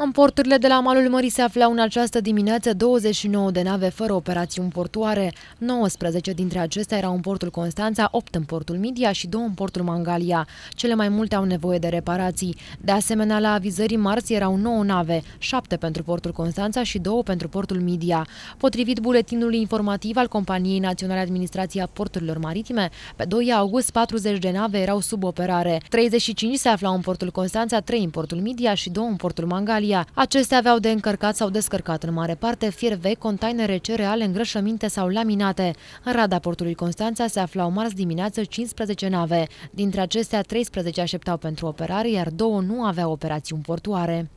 În porturile de la Malul Mării se aflau în această dimineață 29 de nave fără operațiuni portoare. 19 dintre acestea erau în portul Constanța, 8 în portul Midia și 2 în portul Mangalia. Cele mai multe au nevoie de reparații. De asemenea, la avizării marți erau 9 nave, 7 pentru portul Constanța și 2 pentru portul Midia. Potrivit buletinului informativ al Companiei Naționale Administrația Porturilor Maritime, pe 2 august 40 de nave erau sub operare. 35 se aflau în portul Constanța, 3 în portul Midia și 2 în portul Mangalia. Ungaria. Acestea aveau de încărcat sau descărcat în mare parte fier vechi, containere cereale, îngrășăminte sau laminate. În rada portului Constanța se aflau marți dimineață 15 nave. Dintre acestea, 13 așteptau pentru operare, iar două nu aveau operațiuni portoare.